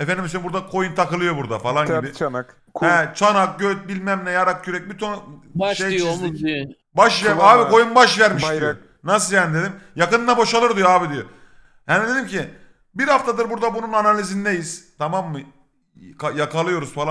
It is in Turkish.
Efendim şimdi burada coin takılıyor burada falan Tert gibi. çanak. Kum. He, çanak, göt bilmem ne, yarak, kürek bir ton Baş şey diyor çizdik. omuz diyor. Baş abi coin baş vermiş bayrak. diyor. Nasıl yani dedim. Yakında boşalır diyor abi diyor. Yani dedim ki bir haftadır burada bunun analizindeyiz. Tamam mı? yakalıyoruz falan.